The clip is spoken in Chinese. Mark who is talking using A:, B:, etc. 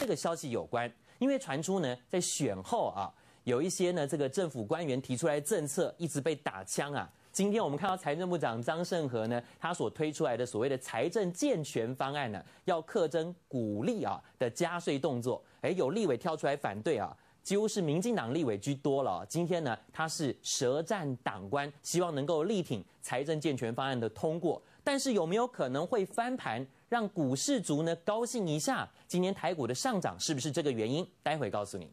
A: 这个消息有关，因为传出呢，在选后啊，有一些呢，这个政府官员提出来政策一直被打枪啊。今天我们看到财政部长张盛和呢，他所推出来的所谓的财政健全方案呢，要刻增鼓励啊的加税动作，哎，有立委跳出来反对啊。几乎是民进党立委居多了。今天呢，他是舌战党官，希望能够力挺财政健全方案的通过。但是有没有可能会翻盘，让股市族呢高兴一下？今天台股的上涨是不是这个原因？待会告诉你。